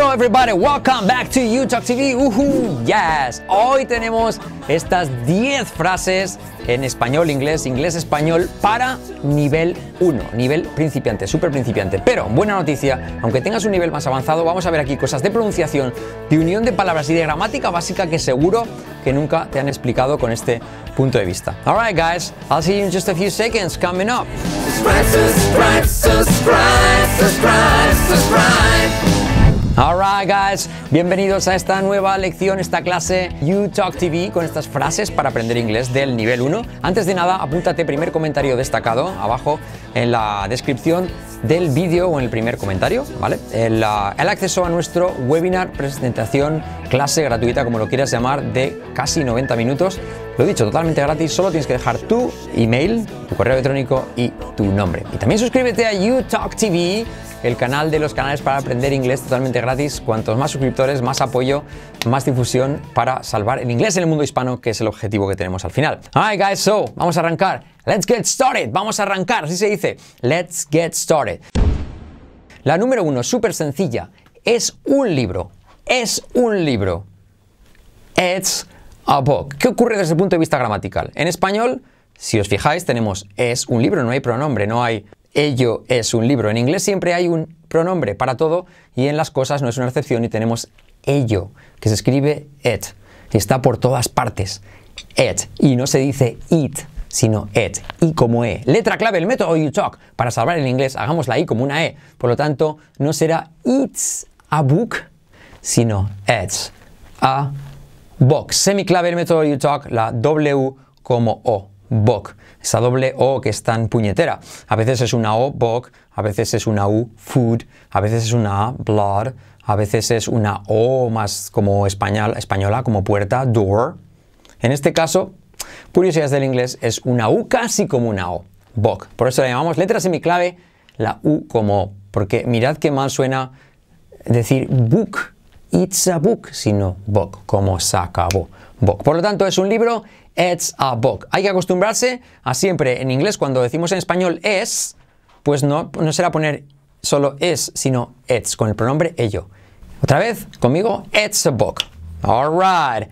Hello everybody, welcome back to YouTube TV. Uh yes. Hoy tenemos estas 10 frases en español, inglés, inglés, español para nivel 1, nivel principiante, súper principiante. Pero buena noticia, aunque tengas un nivel más avanzado, vamos a ver aquí cosas de pronunciación, de unión de palabras y de gramática básica que seguro que nunca te han explicado con este punto de vista. Alright guys, I'll see you in just a few seconds coming up. Subscribe, subscribe, subscribe, Alright, guys, bienvenidos a esta nueva lección, esta clase You TV con estas frases para aprender inglés del nivel 1. Antes de nada, apúntate primer comentario destacado abajo en la descripción del vídeo o en el primer comentario, ¿vale? El, uh, acceso a nuestro webinar, presentación, clase gratuita, como lo quieras llamar, de casi 90 minutos. Lo he dicho, totalmente gratis, solo tienes que dejar tu email, tu correo electrónico y tu nombre. Y también suscríbete a You Talk TV el canal de los canales para aprender inglés totalmente gratis. Cuantos más suscriptores, más apoyo, más difusión para salvar el inglés en el mundo hispano, que es el objetivo que tenemos al final. right, guys, so vamos a arrancar. Let's get started. Vamos a arrancar, así se dice. Let's get started. La número uno, súper sencilla. Es un libro. Es un libro. It's a book. ¿Qué ocurre desde el punto de vista gramatical? En español, si os fijáis, tenemos es un libro, no hay pronombre, no hay ello es un libro. En inglés siempre hay un pronombre para todo y en las cosas no es una excepción y tenemos ello, que se escribe it, y está por todas partes. It. Y no se dice it, sino it. Y como E. Letra clave, el método you talk. Para salvar el inglés, hagamos la I como una E. Por lo tanto, no será it's a book, sino it's a box. Semiclave, el método you talk, la W como O. Bok, esa doble O que es tan puñetera. A veces es una O, Bok, a veces es una U, food, a veces es una A, blood, a veces es una O más como española, como puerta, door. En este caso, curiosidades del inglés, es una U casi como una O, Bok. Por eso la llamamos letra semiclave, la U como O, porque mirad qué mal suena decir book, it's a book, sino book, como se acabó. book. Por lo tanto, es un libro It's a book. Hay que acostumbrarse a siempre en inglés cuando decimos en español es, pues no, será poner solo es, sino it's, con el pronombre ello. Otra vez, conmigo, it's a book. All right.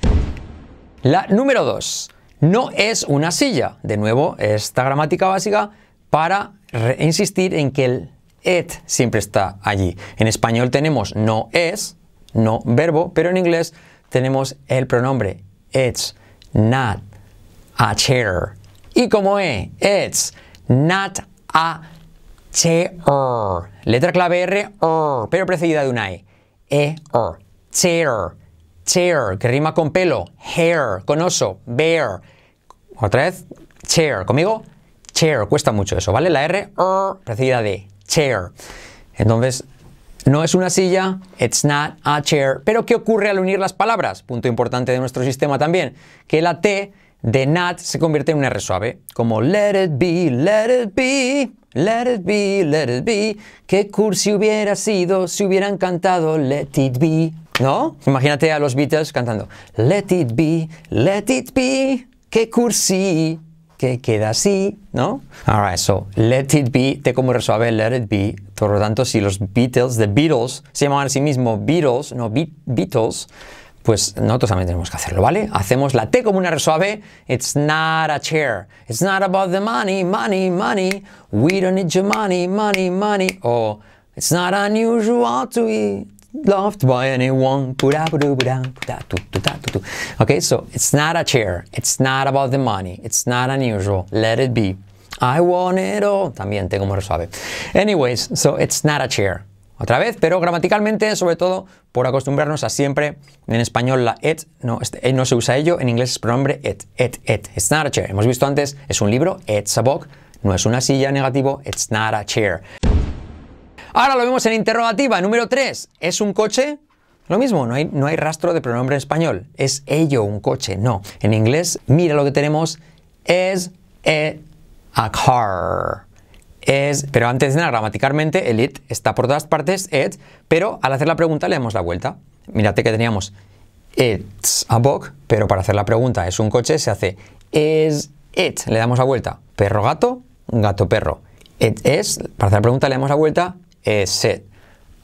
La número dos, no es una silla. De nuevo, esta gramática básica para insistir en que el it siempre está allí. En español tenemos no es, no verbo, pero en inglés tenemos el pronombre it's, not, a chair. ¿Y como es? It's not a chair. Letra clave R, -r er, pero precedida de una E. E, -r. Er, chair. Chair, que rima con pelo. Hair, con oso. Bear. Otra vez, chair. ¿Conmigo? Chair. Cuesta mucho eso, ¿vale? La R, -r er, precedida de chair. Entonces, no es una silla, it's not a chair. Pero ¿qué ocurre al unir las palabras? Punto importante de nuestro sistema también, que la T de nat se convierte en una R suave, como let it be, let it be, let it be, let it be. Qué cursi hubiera sido si hubieran cantado let it be, ¿no? Imagínate a los Beatles cantando let it be, let it be, qué cursi, que queda así, ¿no? Alright, so let it be, te como R suave, let it be. Por lo tanto, si los Beatles, the Beatles, se llamaban a sí mismos Beatles, no Beatles, pues nosotros también tenemos que hacerlo, ¿vale? Hacemos la T como una resuave. suave. It's not a chair. It's not about the money, money, money. We don't need your money, money, money. oh, it's not unusual to be loved by anyone. Okay, so it's not a chair. It's not about the money. It's not unusual. Let it be. I want it all. También tengo como resuave. Anyways, so it's not a chair otra vez, pero gramaticalmente, sobre todo por acostumbrarnos a siempre, en español la et, no, este, eh, no se usa ello, en inglés es pronombre et, et, et, it's not a chair. Hemos visto antes, es un libro, it's a book, no es una silla negativo, it's not a chair. Ahora lo vemos en interrogativa, número 3, ¿es un coche? Lo mismo, no hay, no hay rastro de pronombre en español, es ello un coche, no. En inglés, mira lo que tenemos, es eh, a car es, pero antes de nada, gramaticalmente, el it está por todas partes, it, pero al hacer la pregunta le damos la vuelta. Mírate que teníamos it's a book, pero para hacer la pregunta es un coche, se hace is it, le damos la vuelta, perro gato, gato perro. It is, para hacer la pregunta le damos la vuelta, es it,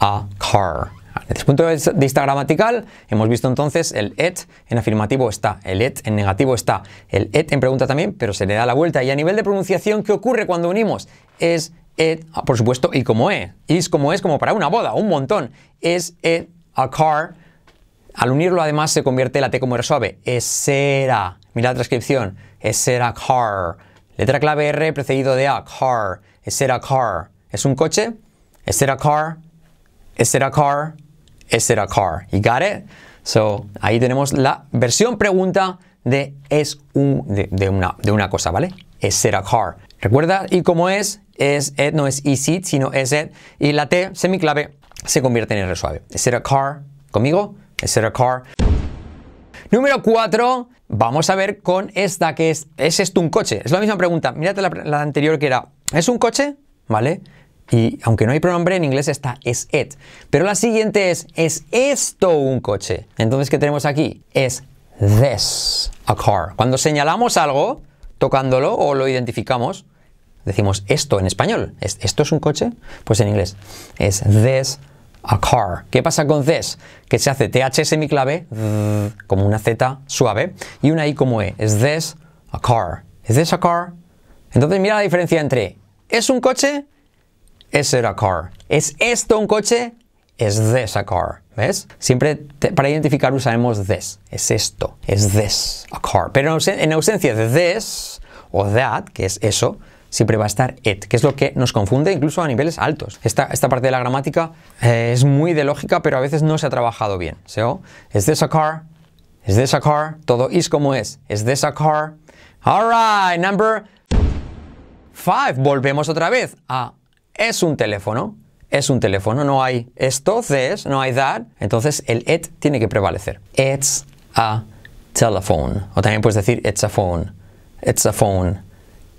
a car. Desde el punto de vista gramatical, hemos visto entonces el et en afirmativo está, el et en negativo está, el et en pregunta también, pero se le da la vuelta. Y a nivel de pronunciación, ¿qué ocurre cuando unimos? Es et, ah, por supuesto, y como es Is como es, como para una boda, un montón. Es et a car. Al unirlo, además, se convierte la T como era suave. Es será. Mira la transcripción. Es será car. Letra clave R precedido de A, car. Es será car. ¿Es un coche? Es será car. Is it a car? Is it a car? You got it? So, ahí tenemos la versión pregunta de es un, de, una, de una cosa, ¿vale? Is it a car? Recuerda, y como es, es it, no es is it, sino es it. Y la T semiclave se convierte en R suave. Is it a car? ¿Conmigo? Is it a car? Número 4, vamos a ver con esta que es, ¿es esto un coche? Es la misma pregunta, mírate la anterior que era, ¿es un coche? ¿Vale? Y aunque no hay pronombre, en inglés esta es it. Pero la siguiente es, ¿es esto un coche? Entonces, ¿qué tenemos aquí? Es this a car. Cuando señalamos algo, tocándolo o lo identificamos, decimos esto en español. ¿Esto es un coche? Pues en inglés es this a car. ¿Qué pasa con this? Que se hace th semiclave, como una z suave, y una i como e. Es this a car. ¿Es this a car? Entonces mira la diferencia entre ¿es un coche? Is it a car? ¿Es esto un coche? ¿Es this a car? ¿Ves? Siempre para identificar usaremos this. Es esto. Es this a car. Pero en ausencia de this o that, que es eso, siempre va a estar it, que es lo que nos confunde incluso a niveles altos. Esta, esta parte de la gramática eh, es muy de lógica, pero a veces no se ha trabajado bien. So, is this a car? Is this a car? Todo es como es. Is this a car? All right, number five. Volvemos otra vez a es un teléfono, es un teléfono, no hay esto, es no hay that, entonces el et tiene que prevalecer. It's a telephone. O también puedes decir it's a phone, it's a phone,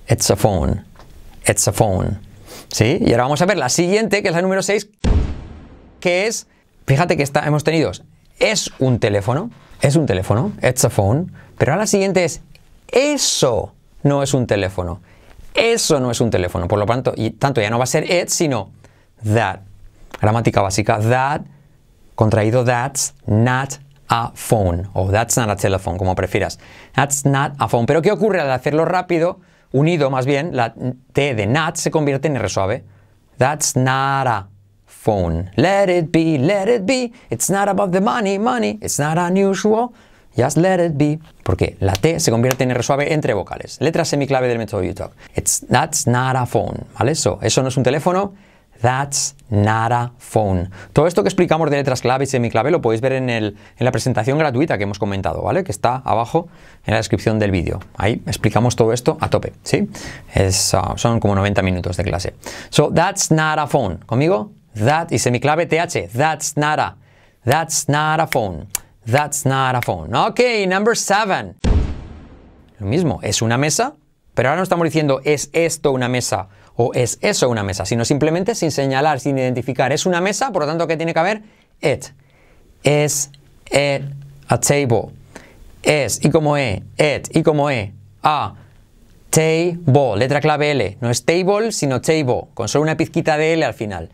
it's a phone, it's a phone. ¿Sí? Y ahora vamos a ver la siguiente, que es la número 6, que es, fíjate que está, hemos tenido, es un teléfono, es un teléfono, it's a phone, pero ahora la siguiente es, eso no es un teléfono. Eso no es un teléfono. Por lo tanto, y tanto ya no va a ser it, sino that. Gramática básica. That, contraído that's, not a phone. O that's not a telephone, como prefieras. That's not a phone. Pero ¿qué ocurre al hacerlo rápido? Unido, más bien, la T de not se convierte en R suave. That's not a phone. Let it be, let it be. It's not about the money, money. It's not unusual. Just let it be, porque la T se convierte en R suave entre vocales. Letras semiclave del método u It's, that's not a phone, ¿vale? Eso, eso no es un teléfono, That's not a phone. Todo esto que explicamos de letras clave y semiclave lo podéis ver en, el, en, la presentación gratuita que hemos comentado, ¿vale? Que está abajo en la descripción del vídeo. Ahí explicamos todo esto a tope, ¿sí? Ah, son como 90 minutos de clase. So, that's not a phone. Conmigo, that y semiclave TH. That's not a. That's not a phone. That's not a phone. Ok, number seven. Lo mismo, es una mesa, pero ahora no estamos diciendo es esto una mesa o es eso una mesa, sino simplemente sin señalar, sin identificar. Es una mesa, por lo tanto, ¿qué tiene que haber? It. Es it e, a table. Es y como e, it y como e, a table, letra clave L. No es table, sino table, con solo una pizquita de L al final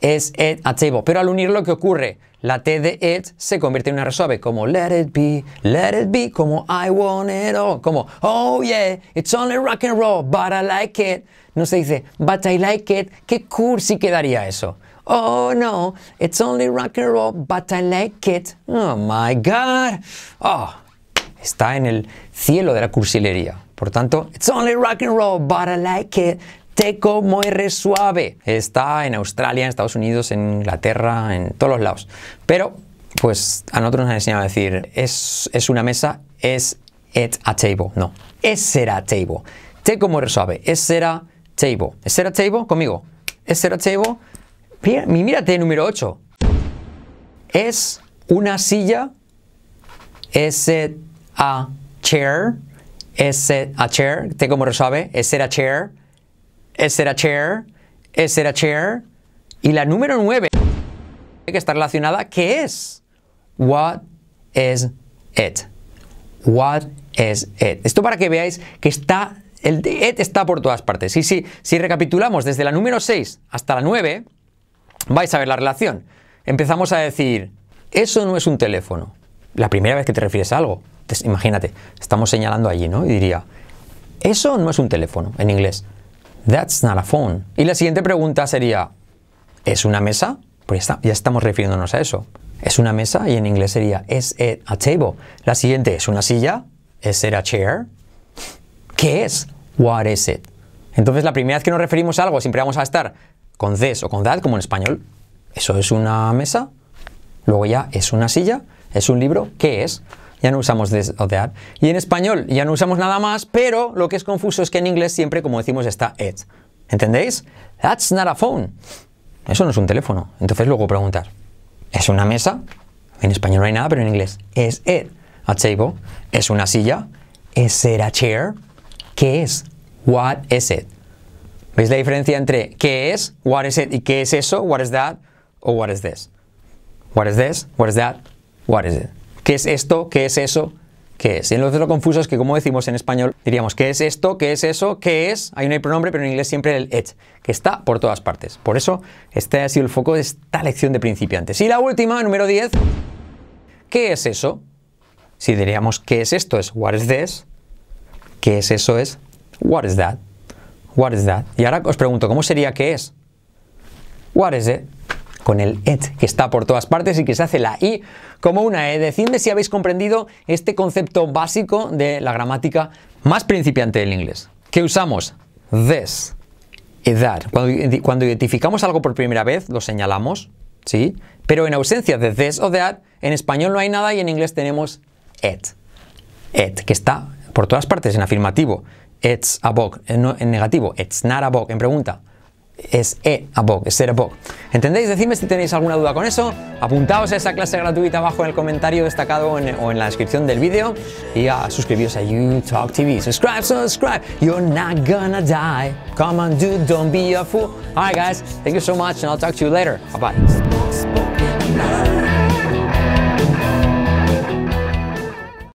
es a activo. Pero al unir lo que ocurre, la T de it se convierte en una suave, como let it be, let it be, como I want it all, como oh yeah, it's only rock and roll, but I like it. No se dice, but I like it, qué cursi quedaría eso. Oh no, it's only rock and roll, but I like it. Oh my god. Oh, está en el cielo de la cursilería. Por tanto, it's only rock and roll, but I like it. T como R suave. Está en Australia, en Estados Unidos, en Inglaterra, en todos los lados. Pero, pues a nosotros nos han enseñado a decir, es, una mesa, es at a table. No, es a table. T como R suave, es será table. ¿Es a table? Conmigo. Es a table. Mírate, número 8. Es una silla. Es a chair. Es a chair. T como suave. Es a chair. Is a chair? Is it a chair? Y la número 9 que está relacionada, ¿qué es? What is it? What is it? Esto para que veáis que está, el it está por todas partes. Y si, si recapitulamos desde la número 6 hasta la 9, vais a ver la relación. Empezamos a decir, eso no es un teléfono. La primera vez que te refieres a algo. imagínate, estamos señalando allí, ¿no? Y diría, eso no es un teléfono en inglés. That's not a phone. Y la siguiente pregunta sería, ¿es una mesa? Pues ya, estamos refiriéndonos a eso. ¿Es una mesa? Y en inglés sería, ¿es it a table? La siguiente, ¿es una silla? ¿Es it a chair? ¿Qué es? What is it? Entonces, la primera vez que nos referimos a algo, siempre vamos a estar con this o con that, como en español. ¿Eso es una mesa? Luego ya, ¿es una silla? ¿Es un libro? ¿Qué es? ya no usamos this o that. Y en español ya no usamos nada más, pero lo que es confuso es que en inglés siempre, como decimos, está it. ¿Entendéis? That's not a phone. Eso no es un teléfono. Entonces luego preguntar, ¿es una mesa? En español no hay nada, pero en inglés es it. A table. ¿Es una silla? ¿Es it a chair? ¿Qué es? What is it? ¿Veis la diferencia entre qué es, what is it y qué es eso, what is that o what is this? What is this? What is that? What is it? ¿Qué es esto? ¿Qué es eso? ¿Qué es? Y entonces lo confuso es que, como decimos en español, diríamos, ¿qué es esto? ¿Qué es eso? ¿Qué es? Hay un pronombre, pero en inglés siempre el it, que está por todas partes. Por eso, este ha sido el foco de esta lección de principiantes. Y la última, número 10, ¿qué es eso? Si diríamos, ¿qué es esto? Es what is this. ¿Qué es eso? Es what is that. What is that. Y ahora os pregunto, ¿cómo sería qué es? What is it? con el et que está por todas partes y que se hace la i como una e. Decidme si habéis comprendido este concepto básico de la gramática más principiante del inglés. ¿Qué usamos? This y that. Cuando, identificamos algo por primera vez, lo señalamos, ¿sí? Pero en ausencia de this o that, en español no hay nada y en inglés tenemos et. Et, que está por todas partes en afirmativo. It's a book. En, negativo, it's not a book. En pregunta, es e a book, es ser a book. ¿Entendéis? Decidme si tenéis alguna duda con eso. Apuntaos a esa clase gratuita abajo en el comentario destacado o en la descripción del vídeo. Y suscribiros a YouTube TV. Subscribe, subscribe. You're not gonna die. Come on, dude, don't be a fool. Alright, guys. Thank you so much, and I'll talk to you later. Bye bye.